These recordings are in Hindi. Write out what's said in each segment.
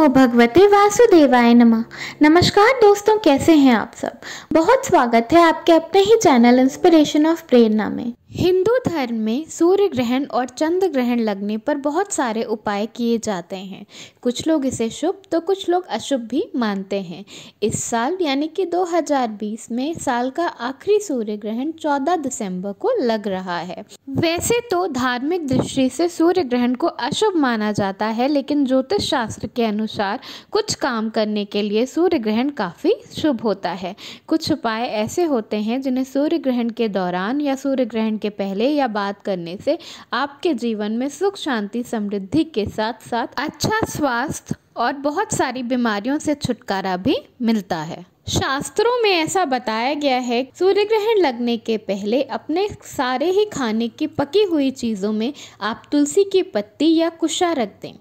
नमो भगवते वासुदेवाय नमः नमस्कार दोस्तों कैसे हैं आप सब बहुत स्वागत है आपके अपने ही चैनल इंस्पिरेशन ऑफ प्रेरणा में हिंदू धर्म में सूर्य ग्रहण और चंद्र ग्रहण लगने पर बहुत सारे उपाय किए जाते हैं कुछ लोग इसे शुभ तो कुछ लोग अशुभ भी मानते हैं इस साल यानी कि 2020 में साल का आखिरी सूर्य ग्रहण 14 दिसंबर को लग रहा है वैसे तो धार्मिक दृष्टि से सूर्य ग्रहण को अशुभ माना जाता है लेकिन ज्योतिष शास्त्र के अनुसार कुछ काम करने के लिए सूर्य ग्रहण काफ़ी शुभ होता है कुछ उपाय ऐसे होते हैं जिन्हें सूर्य ग्रहण के दौरान या सूर्य ग्रहण के पहले या बात करने से आपके जीवन में सुख शांति समृद्धि के साथ साथ अच्छा स्वास्थ्य और बहुत सारी बीमारियों से छुटकारा भी मिलता है शास्त्रों में ऐसा बताया गया है सूर्य ग्रहण लगने के पहले अपने सारे ही खाने की पकी हुई चीज़ों में आप तुलसी की पत्ती या कुशा रख दें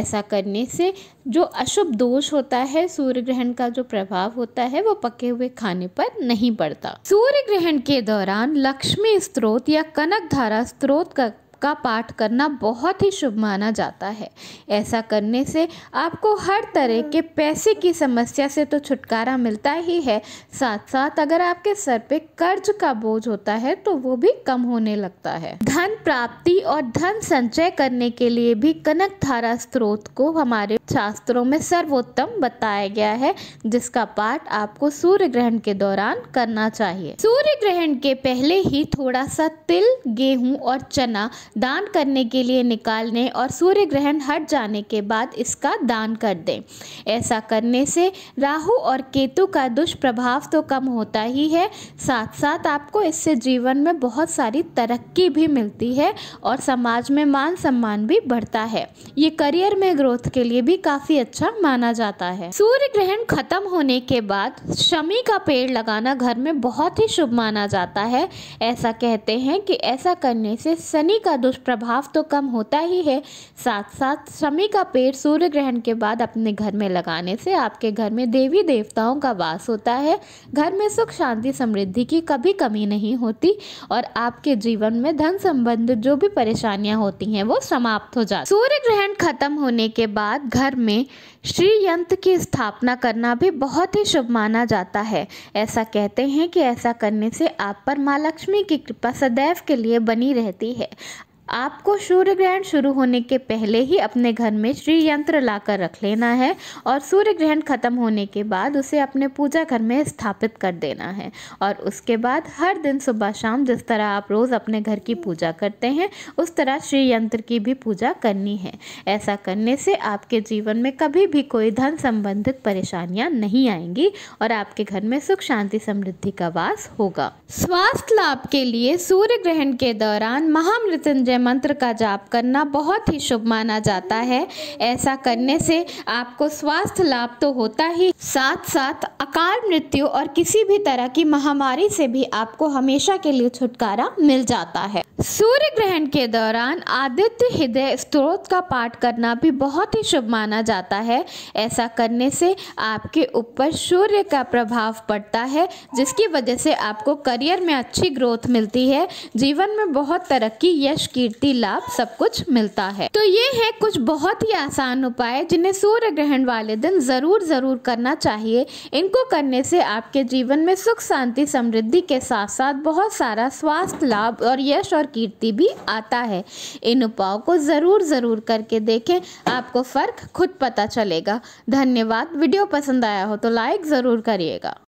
ऐसा करने से जो अशुभ दोष होता है सूर्य ग्रहण का जो प्रभाव होता है वो पके हुए खाने पर नहीं पड़ता सूर्य ग्रहण के दौरान लक्ष्मी स्त्रोत या कनक धारा स्त्रोत का का पाठ करना बहुत ही शुभ माना जाता है ऐसा करने से आपको हर तरह के पैसे की समस्या से तो छुटकारा मिलता ही है साथ साथ अगर आपके सर पे कर्ज का बोझ होता है तो वो भी कम होने लगता है धन प्राप्ति और धन संचय करने के लिए भी कनक धारा स्रोत को हमारे शास्त्रों में सर्वोत्तम बताया गया है जिसका पाठ आपको सूर्य ग्रहण के दौरान करना चाहिए सूर्य ग्रहण के पहले ही थोड़ा सा तिल गेहूं और चना दान करने के लिए निकाल लें और सूर्य ग्रहण हट जाने के बाद इसका दान कर दें ऐसा करने से राहु और केतु का दुष्प्रभाव तो कम होता ही है साथ साथ आपको इससे जीवन में बहुत सारी तरक्की भी मिलती है और समाज में मान सम्मान भी बढ़ता है ये करियर में ग्रोथ के लिए भी काफ़ी अच्छा माना जाता है सूर्य ग्रहण खत्म होने के बाद शमी का पेड़ लगाना घर में बहुत ही शुभ माना जाता है ऐसा कहते हैं कि ऐसा करने से शनि का दुष्प्रभाव तो कम होता ही है साथ साथ शमी का पेड़ सूर्य ग्रहण के बाद अपने घर में लगाने से आपके घर में देवी देवताओं का वास होता है घर में सुख शांति समृद्धि की कभी कमी नहीं होती और आपके जीवन में धन संबंध जो भी परेशानियां होती हैं वो समाप्त हो जाती सूर्य ग्रहण खत्म होने के बाद घर में श्री यंत्र की स्थापना करना भी बहुत ही शुभ माना जाता है ऐसा कहते हैं कि ऐसा करने से आप पर माँ लक्ष्मी की कृपा सदैव के लिए बनी रहती है आपको सूर्य ग्रहण शुरू होने के पहले ही अपने घर में श्री यंत्र लाकर रख लेना है और सूर्य ग्रहण खत्म होने के बाद उसे अपने पूजा घर में स्थापित कर देना है और उसके बाद हर दिन सुबह शाम जिस तरह आप रोज़ अपने घर की पूजा करते हैं उस तरह श्री यंत्र की भी पूजा करनी है ऐसा करने से आपके जीवन में कभी भी कोई धन संबंधित परेशानियाँ नहीं आएंगी और आपके घर में सुख शांति समृद्धि का वास होगा स्वास्थ्य लाभ के लिए सूर्य ग्रहण के दौरान महामृत्युंजय संजय मंत्र का जाप करना बहुत ही शुभ माना जाता है ऐसा करने से आपको स्वास्थ्य लाभ तो होता ही साथ साथ अकाल मृत्यु और किसी भी तरह की महामारी से भी आपको हमेशा के लिए छुटकारा मिल जाता है सूर्य ग्रहण के दौरान आदित्य हृदय स्त्रोत का पाठ करना भी बहुत ही शुभ माना जाता है ऐसा करने से आपके ऊपर सूर्य का प्रभाव पड़ता है जिसकी वजह से आपको करियर में अच्छी ग्रोथ मिलती है जीवन में बहुत तरक्की यश की कीर्ति लाभ सब कुछ मिलता है तो ये है कुछ बहुत ही आसान उपाय जिन्हें सूर्य ग्रहण वाले दिन जरूर जरूर करना चाहिए इनको करने से आपके जीवन में सुख शांति समृद्धि के साथ साथ बहुत सारा स्वास्थ्य लाभ और यश और कीर्ति भी आता है इन उपायों को ज़रूर ज़रूर करके देखें आपको फ़र्क खुद पता चलेगा धन्यवाद वीडियो पसंद आया हो तो लाइक ज़रूर करिएगा